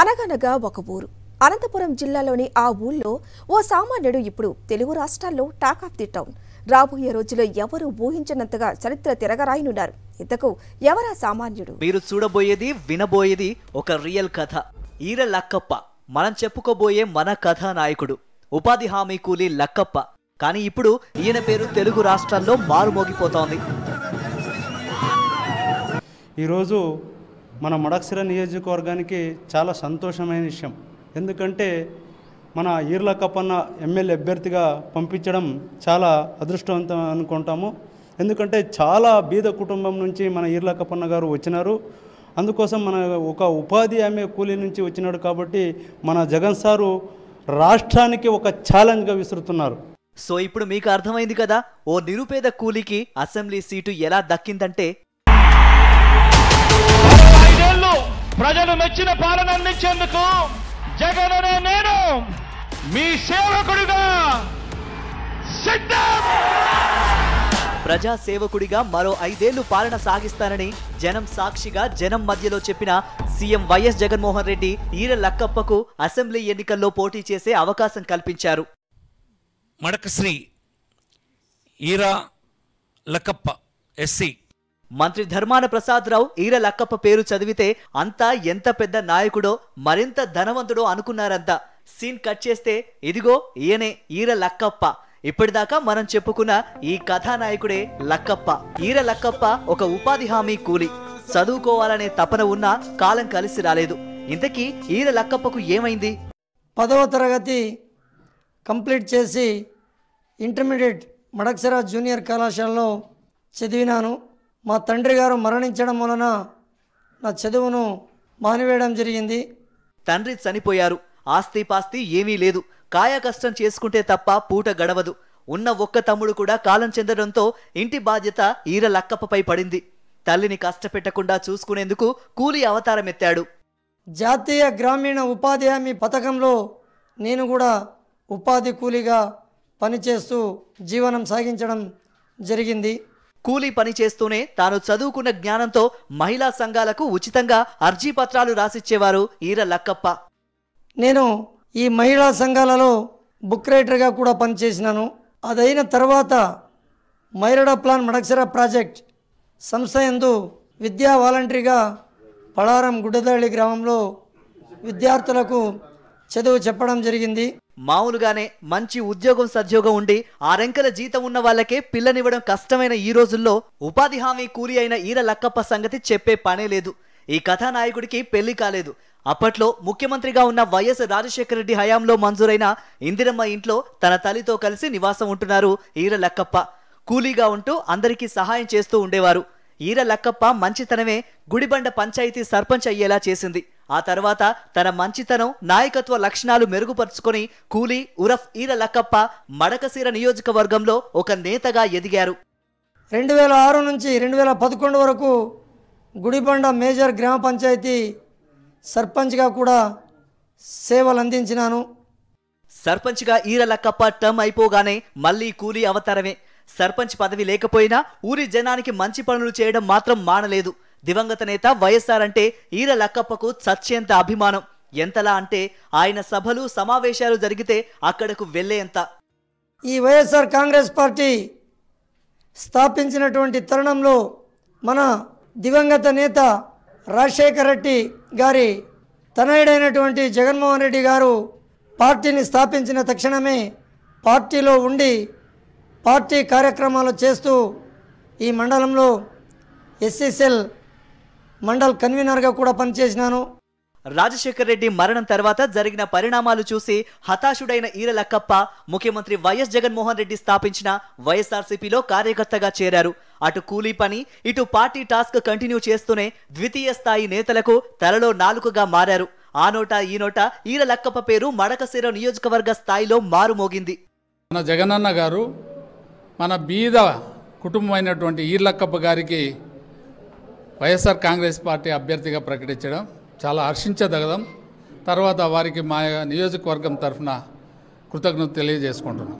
అనగనగా ఒక ఊరు అనంతపురం జిల్లాలోని ఆ ఊళ్ళో ఓ సామాన్యుడు ఇప్పుడు తెలుగు రాష్ట్రాల్లో టాక్ ఆఫ్ ది టౌన్ రాబోయే రోజుల్లో ఎవరు ఊహించినంతగా చరిత్ర తిరగరాయినున్నారు ఇంతకు ఎవరా సామాన్యుడు మీరు చూడబోయేది వినబోయేది ఒక రియల్ కథ ఈర లక్కప్ప మనం చెప్పుకోబోయే మన కథానాయకుడు ఉపాధి హామీ కూలీ లక్కప్ప కానీ ఇప్పుడు ఈయన పేరు తెలుగు రాష్ట్రాల్లో మారుమోగిపోతోంది ఈరోజు మన మడక్సిర నియోజకవర్గానికి చాలా సంతోషమైన విషయం ఎందుకంటే మన ఈర్ల కప్పన్న ఎమ్మెల్యే అభ్యర్థిగా పంపించడం చాలా అదృష్టవంతం అనుకుంటాము ఎందుకంటే చాలా బీద కుటుంబం నుంచి మన ఈర్ల కప్పన్న గారు వచ్చినారు అందుకోసం మన ఒక ఉపాధి ఆమె కూలీ నుంచి వచ్చినాడు కాబట్టి మన జగన్ సారు రాష్ట్రానికి ఒక ఛాలెంజ్గా విసురుతున్నారు సో ఇప్పుడు మీకు అర్థమైంది కదా ఓ నిరుపేద కూలీకి అసెంబ్లీ సీటు ఎలా దక్కిందంటే ప్రజలు మెచ్చిన పాలన అందించేందుకు జగన్ అనే నేను మీ సేవకుడిగా సిద్ధం ప్రజా సేవకుడిగా మరో ఐదేళ్లు పాలన సాగిస్తానని జనం సాక్షిగా జనం మధ్యలో చెప్పిన సీఎం వైఎస్ జగన్మోహన్ రెడ్డి ఈర లక్కప్పకు అసెంబ్లీ ఎన్నికల్లో పోటీ చేసే అవకాశం కల్పించారు మడకశ్రీ ఈరా లక్కప్ప ఎస్సీ మంత్రి ధర్మాన ప్రసాదరావు ఈర లక్కప్ప పేరు చదివితే అంతా ఎంత పెద్ద నాయకుడో మరింత ధనవంతుడో అనుకున్నారంతా సీన్ కట్ చేస్తే ఇదిగో ఈయనే ఈర లక్కప్ప ఇప్పటిదాకా మనం చెప్పుకున్న ఈ కథానాయకుడే లక్కప్ప ఈర లక్కప్ప ఒక ఉపాధి హామీ కూలి చదువుకోవాలనే తపన ఉన్నా కాలం కలిసి రాలేదు ఇంతకీ ఈర లక్కప్పకు ఏమైంది పదవ తరగతి కంప్లీట్ చేసి ఇంటర్మీడియట్ మడక్సరా జూనియర్ కళాశాలలో చదివినాను మా తండ్రి గారు మరణించడం వలన నా చదువును మానివేయడం జరిగింది తండ్రి చనిపోయారు ఆస్తిపాస్తి ఏమీ లేదు కాయ కష్టం చేసుకుంటే తప్ప పూట గడవదు ఉన్న ఒక్క తమ్ముడు కూడా కాలం చెందడంతో ఇంటి బాధ్యత ఈర లక్కప్పపై పడింది తల్లిని కష్టపెట్టకుండా చూసుకునేందుకు కూలి అవతారం ఎత్తాడు జాతీయ గ్రామీణ ఉపాధి హామీ పథకంలో నేను కూడా ఉపాధి కూలీగా పనిచేస్తూ జీవనం సాగించడం జరిగింది కూలీ పని చేస్తూనే తాను చదువుకున్న జ్ఞానంతో మహిళా సంఘాలకు ఉచితంగా అర్జీ పత్రాలు రాసిచ్చేవారు ఈర లక్కప్ప నేను ఈ మహిళా సంఘాలలో బుక్ రైటర్గా కూడా పనిచేసినాను అదైన తర్వాత మైరడ ప్లాన్ మడక్సరా ప్రాజెక్ట్ సంస్థ ఎందు విద్యా వాలంటరీగా పడారం గుడ్డదళ్ళి గ్రామంలో విద్యార్థులకు చదువు చెప్పడం జరిగింది మామూలుగానే మంచి ఉద్యోగం సద్యోగం ఉండి ఆరెంకల జీతం ఉన్న వాళ్ళకే పిల్లనివ్వడం కష్టమైన ఈ రోజుల్లో ఉపాధి హామీ కూలి అయిన ఈర లక్కప్ప సంగతి చెప్పే పనే లేదు ఈ కథానాయకుడికి పెళ్లి కాలేదు అప్పట్లో ముఖ్యమంత్రిగా ఉన్న వైఎస్ రాజశేఖర రెడ్డి హయాంలో మంజూరైన ఇందిరమ్మ ఇంట్లో తన తల్లితో కలిసి నివాసం ఉంటున్నారు ఈర లక్కప్ప కూలీగా ఉంటూ అందరికీ సహాయం చేస్తూ ఉండేవారు ఈర లక్కప్ప మంచితనమే గుడిబండ పంచాయతీ సర్పంచ్ అయ్యేలా చేసింది ఆ తర్వాత తన మంచితనం నాయకత్వ లక్షణాలు మెరుగుపరుచుకొని కూలీ ఉరఫ్ ఈర లక్కప్ప మడకసీర నియోజకవర్గంలో ఒక నేతగా ఎదిగారు రెండు వేల ఆరు నుంచి రెండు వేల పదకొండు వరకు గుడిబండ మేజర్ గ్రామ పంచాయతీ సర్పంచ్గా కూడా సేవలు అందించినాను సర్పంచ్గా ఈర లక్కప్ప టర్మ్ అయిపోగానే మళ్ళీ కూలీ అవతారమే సర్పంచ్ పదవి లేకపోయినా ఊరి జనానికి మంచి పనులు చేయడం మాత్రం మానలేదు దివంగత నేత వైఎస్ఆర్ అంటే ఈర లక్కప్పకు చచ్చేంత అభిమానం ఎంతలా అంటే ఆయన సభలు సమావేశాలు జరిగితే అక్కడకు వెళ్ళేంత ఈ వైఎస్ఆర్ కాంగ్రెస్ పార్టీ స్థాపించినటువంటి తరుణంలో మన దివంగత నేత రాజశేఖర రెడ్డి గారి తనయుడైనటువంటి జగన్మోహన్ రెడ్డి గారు పార్టీని స్థాపించిన తక్షణమే పార్టీలో ఉండి పార్టీ కార్యక్రమాలు చేస్తూ ఈ మండలంలో ఎస్ఎస్ఎల్ మండల్ కన్వీనర్గా కూడా పనిచేసినాను రాజశేఖర్ రెడ్డి మరణం తర్వాత జరిగిన పరిణామాలు చూసి హతాశుడైన ఈరలక్కప్ప ముఖ్యమంత్రి వైఎస్ జగన్మోహన్ రెడ్డి స్థాపించిన వైఎస్ఆర్సీపీలో కార్యకర్తగా చేరారు అటు కూలీ పని ఇటు పార్టీ టాస్క్ కంటిన్యూ చేస్తూనే ద్వితీయ స్థాయి నేతలకు తలలో నాలుకగా మారారు ఆ నోట ఈ నోట ఈరలక్కప్ప పేరు మడకశిర నియోజకవర్గ స్థాయిలో మారుమోగింది మన జగనన్న గారు మన బీద కుటుంబమైనటువంటి ఈర్లక్కప్ప గారికి వైఎస్ఆర్ కాంగ్రెస్ పార్టీ అభ్యర్థిగా ప్రకటించడం చాలా హర్షించదగదాం తర్వాత వారికి మా నియోజకవర్గం తరఫున కృతజ్ఞత తెలియజేసుకుంటున్నాం